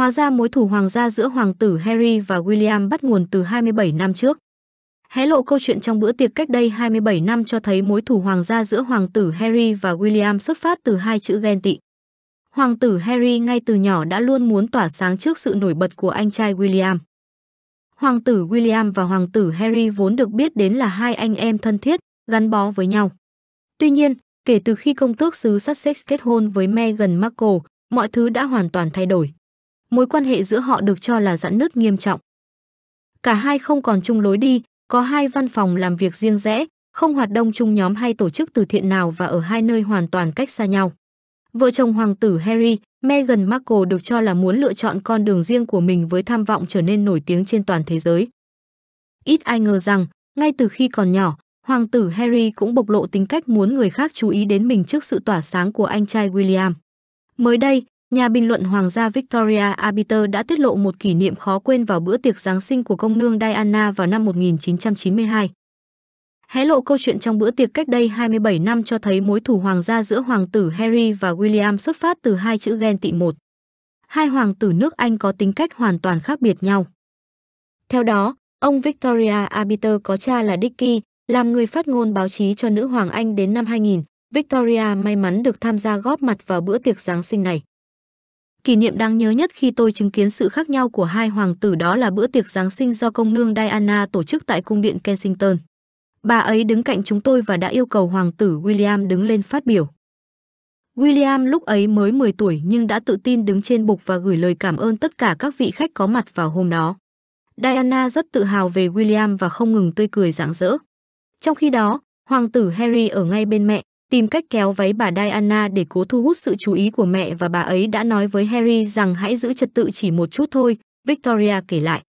Hóa ra mối thù hoàng gia giữa hoàng tử Harry và William bắt nguồn từ 27 năm trước. Hé lộ câu chuyện trong bữa tiệc cách đây 27 năm cho thấy mối thù hoàng gia giữa hoàng tử Harry và William xuất phát từ hai chữ ghen tị. Hoàng tử Harry ngay từ nhỏ đã luôn muốn tỏa sáng trước sự nổi bật của anh trai William. Hoàng tử William và hoàng tử Harry vốn được biết đến là hai anh em thân thiết, gắn bó với nhau. Tuy nhiên, kể từ khi công tước xứ Sussex kết hôn với Meghan Markle, mọi thứ đã hoàn toàn thay đổi mối quan hệ giữa họ được cho là giãn nứt nghiêm trọng. Cả hai không còn chung lối đi, có hai văn phòng làm việc riêng rẽ, không hoạt động chung nhóm hay tổ chức từ thiện nào và ở hai nơi hoàn toàn cách xa nhau. Vợ chồng hoàng tử Harry, Meghan Markle được cho là muốn lựa chọn con đường riêng của mình với tham vọng trở nên nổi tiếng trên toàn thế giới. Ít ai ngờ rằng, ngay từ khi còn nhỏ, hoàng tử Harry cũng bộc lộ tính cách muốn người khác chú ý đến mình trước sự tỏa sáng của anh trai William. Mới đây, Nhà bình luận Hoàng gia Victoria Arbiter đã tiết lộ một kỷ niệm khó quên vào bữa tiệc Giáng sinh của công nương Diana vào năm 1992. Hé lộ câu chuyện trong bữa tiệc cách đây 27 năm cho thấy mối thù hoàng gia giữa hoàng tử Harry và William xuất phát từ hai chữ ghen tị một. Hai hoàng tử nước Anh có tính cách hoàn toàn khác biệt nhau. Theo đó, ông Victoria Arbiter có cha là Dickie, làm người phát ngôn báo chí cho nữ hoàng Anh đến năm 2000. Victoria may mắn được tham gia góp mặt vào bữa tiệc Giáng sinh này. Kỷ niệm đáng nhớ nhất khi tôi chứng kiến sự khác nhau của hai hoàng tử đó là bữa tiệc Giáng sinh do công nương Diana tổ chức tại cung điện Kensington. Bà ấy đứng cạnh chúng tôi và đã yêu cầu hoàng tử William đứng lên phát biểu. William lúc ấy mới 10 tuổi nhưng đã tự tin đứng trên bục và gửi lời cảm ơn tất cả các vị khách có mặt vào hôm đó. Diana rất tự hào về William và không ngừng tươi cười rạng rỡ. Trong khi đó, hoàng tử Harry ở ngay bên mẹ, tìm cách kéo váy bà Diana để cố thu hút sự chú ý của mẹ và bà ấy đã nói với Harry rằng hãy giữ trật tự chỉ một chút thôi, Victoria kể lại.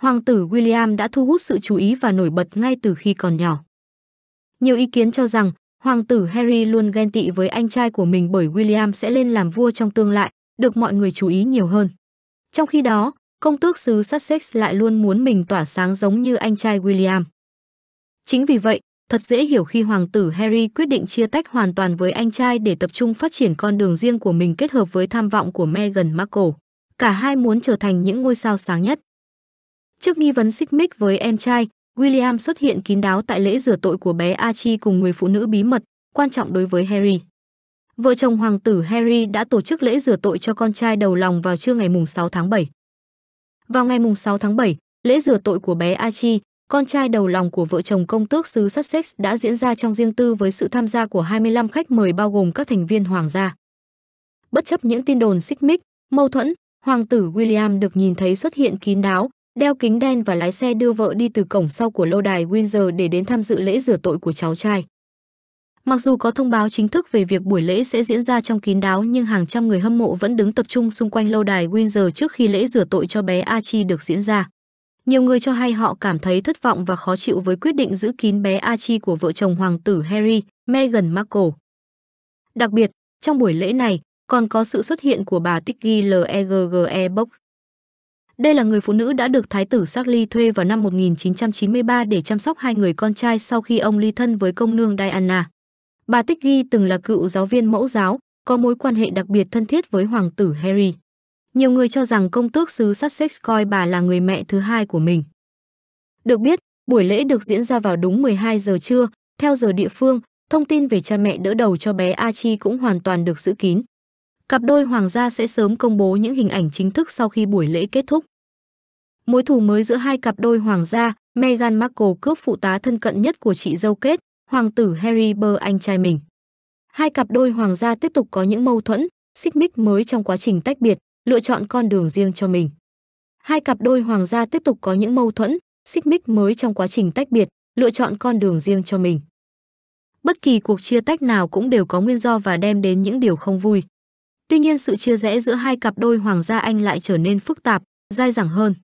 Hoàng tử William đã thu hút sự chú ý và nổi bật ngay từ khi còn nhỏ. Nhiều ý kiến cho rằng hoàng tử Harry luôn ghen tị với anh trai của mình bởi William sẽ lên làm vua trong tương lai, được mọi người chú ý nhiều hơn. Trong khi đó, công tước xứ Sussex lại luôn muốn mình tỏa sáng giống như anh trai William. Chính vì vậy, Thật dễ hiểu khi hoàng tử Harry quyết định chia tách hoàn toàn với anh trai để tập trung phát triển con đường riêng của mình kết hợp với tham vọng của Meghan Markle. Cả hai muốn trở thành những ngôi sao sáng nhất. Trước nghi vấn xích mích với em trai, William xuất hiện kín đáo tại lễ rửa tội của bé Archie cùng người phụ nữ bí mật, quan trọng đối với Harry. Vợ chồng hoàng tử Harry đã tổ chức lễ rửa tội cho con trai đầu lòng vào trưa ngày 6 tháng 7. Vào ngày 6 tháng 7, lễ rửa tội của bé Archie, con trai đầu lòng của vợ chồng công tước xứ Sussex đã diễn ra trong riêng tư với sự tham gia của 25 khách mời bao gồm các thành viên hoàng gia. Bất chấp những tin đồn xích mích, mâu thuẫn, hoàng tử William được nhìn thấy xuất hiện kín đáo, đeo kính đen và lái xe đưa vợ đi từ cổng sau của lâu đài Windsor để đến tham dự lễ rửa tội của cháu trai. Mặc dù có thông báo chính thức về việc buổi lễ sẽ diễn ra trong kín đáo nhưng hàng trăm người hâm mộ vẫn đứng tập trung xung quanh lâu đài Windsor trước khi lễ rửa tội cho bé Archie được diễn ra. Nhiều người cho hay họ cảm thấy thất vọng và khó chịu với quyết định giữ kín bé Archie của vợ chồng hoàng tử Harry, Meghan Markle. Đặc biệt, trong buổi lễ này, còn có sự xuất hiện của bà Tiggy Legge e Bock. Đây là người phụ nữ đã được Thái tử Charles thuê vào năm 1993 để chăm sóc hai người con trai sau khi ông ly thân với công nương Diana. Bà Tiggy từng là cựu giáo viên mẫu giáo, có mối quan hệ đặc biệt thân thiết với hoàng tử Harry. Nhiều người cho rằng công tước xứ Sussex coi bà là người mẹ thứ hai của mình. Được biết, buổi lễ được diễn ra vào đúng 12 giờ trưa, theo giờ địa phương, thông tin về cha mẹ đỡ đầu cho bé Archie cũng hoàn toàn được giữ kín. Cặp đôi hoàng gia sẽ sớm công bố những hình ảnh chính thức sau khi buổi lễ kết thúc. Mối thù mới giữa hai cặp đôi hoàng gia, Meghan Markle cướp phụ tá thân cận nhất của chị dâu kết, hoàng tử Harry bơ anh trai mình. Hai cặp đôi hoàng gia tiếp tục có những mâu thuẫn, xích mích mới trong quá trình tách biệt, lựa chọn con đường riêng cho mình. Hai cặp đôi hoàng gia tiếp tục có những mâu thuẫn, xích mích mới trong quá trình tách biệt, lựa chọn con đường riêng cho mình. Bất kỳ cuộc chia tách nào cũng đều có nguyên do và đem đến những điều không vui. Tuy nhiên sự chia rẽ giữa hai cặp đôi hoàng gia Anh lại trở nên phức tạp, dai dẳng hơn.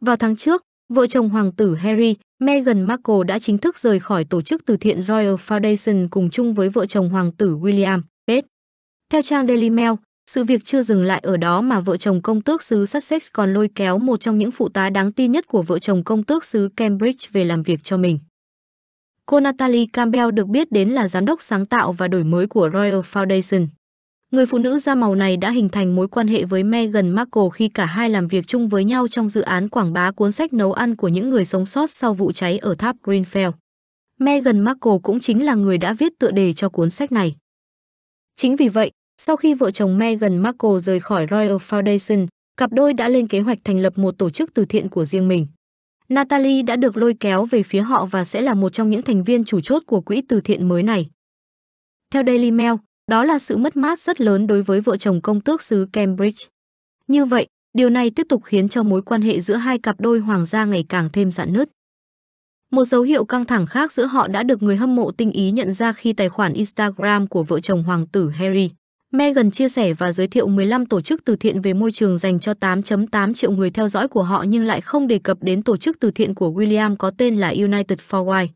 Vào tháng trước, vợ chồng hoàng tử Harry, Meghan Markle đã chính thức rời khỏi tổ chức từ thiện Royal Foundation cùng chung với vợ chồng hoàng tử William, Kate. Theo trang Daily Mail, sự việc chưa dừng lại ở đó mà vợ chồng công tước xứ Sussex còn lôi kéo một trong những phụ tá đáng tin nhất của vợ chồng công tước xứ Cambridge về làm việc cho mình. Cô Natalie Campbell được biết đến là giám đốc sáng tạo và đổi mới của Royal Foundation. Người phụ nữ da màu này đã hình thành mối quan hệ với Meghan Markle khi cả hai làm việc chung với nhau trong dự án quảng bá cuốn sách nấu ăn của những người sống sót sau vụ cháy ở tháp Greenfell. Meghan Markle cũng chính là người đã viết tựa đề cho cuốn sách này. Chính vì vậy, sau khi vợ chồng Meghan Markle rời khỏi Royal Foundation, cặp đôi đã lên kế hoạch thành lập một tổ chức từ thiện của riêng mình. Natalie đã được lôi kéo về phía họ và sẽ là một trong những thành viên chủ chốt của quỹ từ thiện mới này. Theo Daily Mail, đó là sự mất mát rất lớn đối với vợ chồng công tước xứ Cambridge. Như vậy, điều này tiếp tục khiến cho mối quan hệ giữa hai cặp đôi hoàng gia ngày càng thêm rạn nứt. Một dấu hiệu căng thẳng khác giữa họ đã được người hâm mộ tinh ý nhận ra khi tài khoản Instagram của vợ chồng hoàng tử Harry Megan chia sẻ và giới thiệu 15 tổ chức từ thiện về môi trường dành cho 8.8 triệu người theo dõi của họ nhưng lại không đề cập đến tổ chức từ thiện của William có tên là United for Why.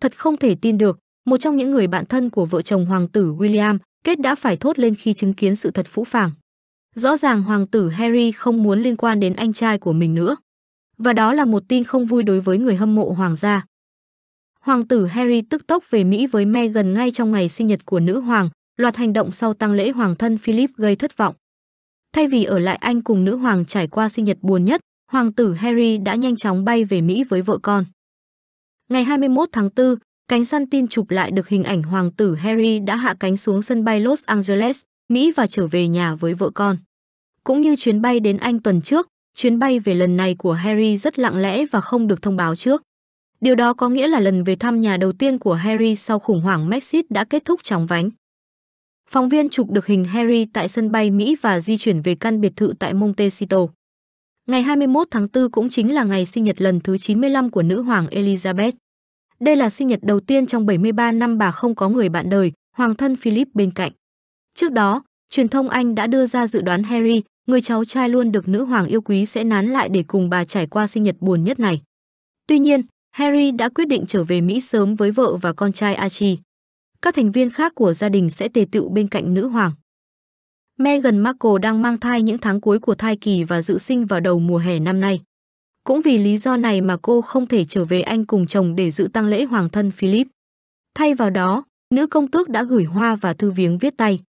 Thật không thể tin được, một trong những người bạn thân của vợ chồng hoàng tử William, Kết đã phải thốt lên khi chứng kiến sự thật phũ phàng. Rõ ràng hoàng tử Harry không muốn liên quan đến anh trai của mình nữa. Và đó là một tin không vui đối với người hâm mộ hoàng gia. Hoàng tử Harry tức tốc về Mỹ với Meghan ngay trong ngày sinh nhật của nữ hoàng, loạt hành động sau tang lễ hoàng thân Philip gây thất vọng. Thay vì ở lại Anh cùng nữ hoàng trải qua sinh nhật buồn nhất, hoàng tử Harry đã nhanh chóng bay về Mỹ với vợ con. Ngày 21 tháng 4, cánh săn tin chụp lại được hình ảnh hoàng tử Harry đã hạ cánh xuống sân bay Los Angeles, Mỹ và trở về nhà với vợ con. Cũng như chuyến bay đến Anh tuần trước, chuyến bay về lần này của Harry rất lặng lẽ và không được thông báo trước. Điều đó có nghĩa là lần về thăm nhà đầu tiên của Harry sau khủng hoảng Brexit đã kết thúc chóng vánh. Phóng viên chụp được hình Harry tại sân bay Mỹ và di chuyển về căn biệt thự tại Montecito. Ngày 21 tháng 4 cũng chính là ngày sinh nhật lần thứ 95 của nữ hoàng Elizabeth. Đây là sinh nhật đầu tiên trong 73 năm bà không có người bạn đời, hoàng thân Philip bên cạnh. Trước đó, truyền thông Anh đã đưa ra dự đoán Harry, người cháu trai luôn được nữ hoàng yêu quý sẽ nán lại để cùng bà trải qua sinh nhật buồn nhất này. Tuy nhiên, Harry đã quyết định trở về Mỹ sớm với vợ và con trai Archie các thành viên khác của gia đình sẽ tề tựu bên cạnh nữ hoàng. Meghan Markle đang mang thai những tháng cuối của thai kỳ và dự sinh vào đầu mùa hè năm nay. Cũng vì lý do này mà cô không thể trở về Anh cùng chồng để dự tang lễ hoàng thân Philip. Thay vào đó, nữ công tước đã gửi hoa và thư viếng viết tay.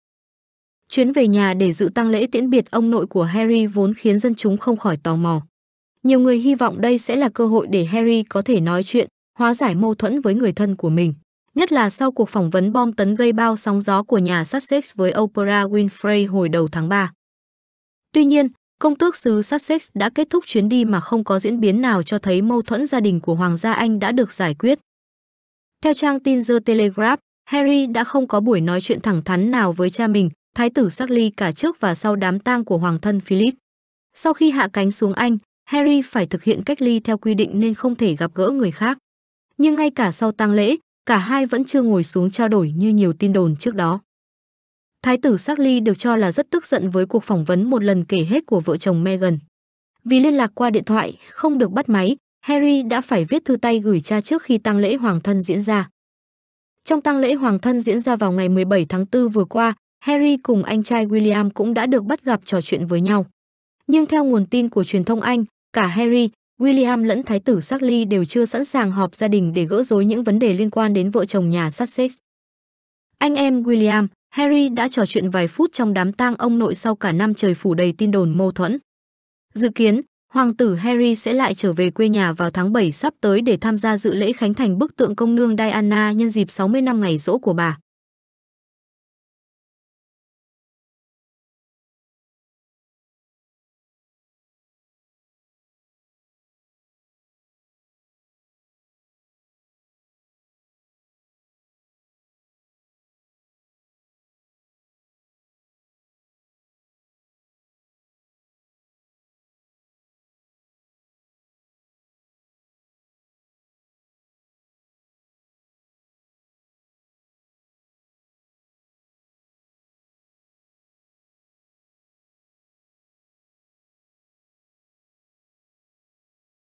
Chuyến về nhà để dự tang lễ tiễn biệt ông nội của Harry vốn khiến dân chúng không khỏi tò mò. Nhiều người hy vọng đây sẽ là cơ hội để Harry có thể nói chuyện, hóa giải mâu thuẫn với người thân của mình nhất là sau cuộc phỏng vấn bom tấn gây bao sóng gió của nhà Sussex với Oprah Winfrey hồi đầu tháng 3. Tuy nhiên, công tước xứ Sussex đã kết thúc chuyến đi mà không có diễn biến nào cho thấy mâu thuẫn gia đình của Hoàng gia Anh đã được giải quyết. Theo trang tin The Telegraph, Harry đã không có buổi nói chuyện thẳng thắn nào với cha mình, thái tử Charles cả trước và sau đám tang của hoàng thân Philip. Sau khi hạ cánh xuống Anh, Harry phải thực hiện cách ly theo quy định nên không thể gặp gỡ người khác. Nhưng ngay cả sau tang lễ, cả hai vẫn chưa ngồi xuống trao đổi như nhiều tin đồn trước đó. Thái tử Sắc được cho là rất tức giận với cuộc phỏng vấn một lần kể hết của vợ chồng Meghan. Vì liên lạc qua điện thoại, không được bắt máy, Harry đã phải viết thư tay gửi cha trước khi tang lễ hoàng thân diễn ra. Trong tang lễ hoàng thân diễn ra vào ngày 17 tháng 4 vừa qua, Harry cùng anh trai William cũng đã được bắt gặp trò chuyện với nhau. Nhưng theo nguồn tin của truyền thông Anh, cả Harry, William lẫn thái tử Charles đều chưa sẵn sàng họp gia đình để gỡ rối những vấn đề liên quan đến vợ chồng nhà Sussex. Anh em William, Harry đã trò chuyện vài phút trong đám tang ông nội sau cả năm trời phủ đầy tin đồn mâu thuẫn. Dự kiến, hoàng tử Harry sẽ lại trở về quê nhà vào tháng 7 sắp tới để tham gia dự lễ khánh thành bức tượng công nương Diana nhân dịp 60 năm ngày rỗ của bà.